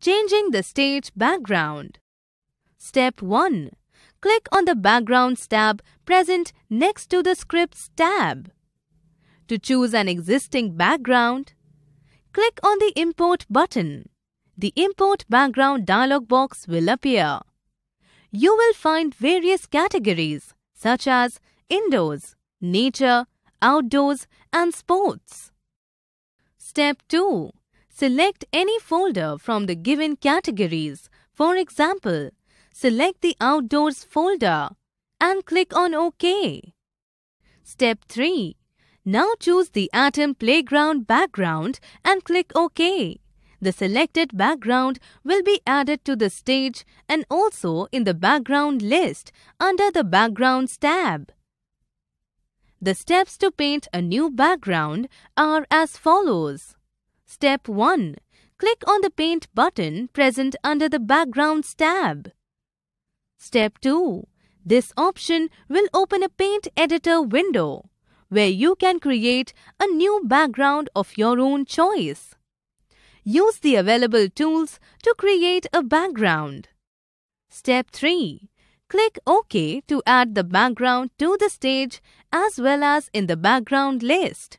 Changing the stage background. Step 1. Click on the Backgrounds tab present next to the Scripts tab. To choose an existing background, click on the Import button. The Import Background dialog box will appear. You will find various categories such as Indoors, Nature, Outdoors and Sports. Step 2. Select any folder from the given categories. For example, select the Outdoors folder and click on OK. Step 3. Now choose the Atom Playground background and click OK. The selected background will be added to the stage and also in the background list under the Backgrounds tab. The steps to paint a new background are as follows. Step 1. Click on the Paint button present under the Backgrounds tab. Step 2. This option will open a Paint Editor window where you can create a new background of your own choice. Use the available tools to create a background. Step 3. Click OK to add the background to the stage as well as in the background list.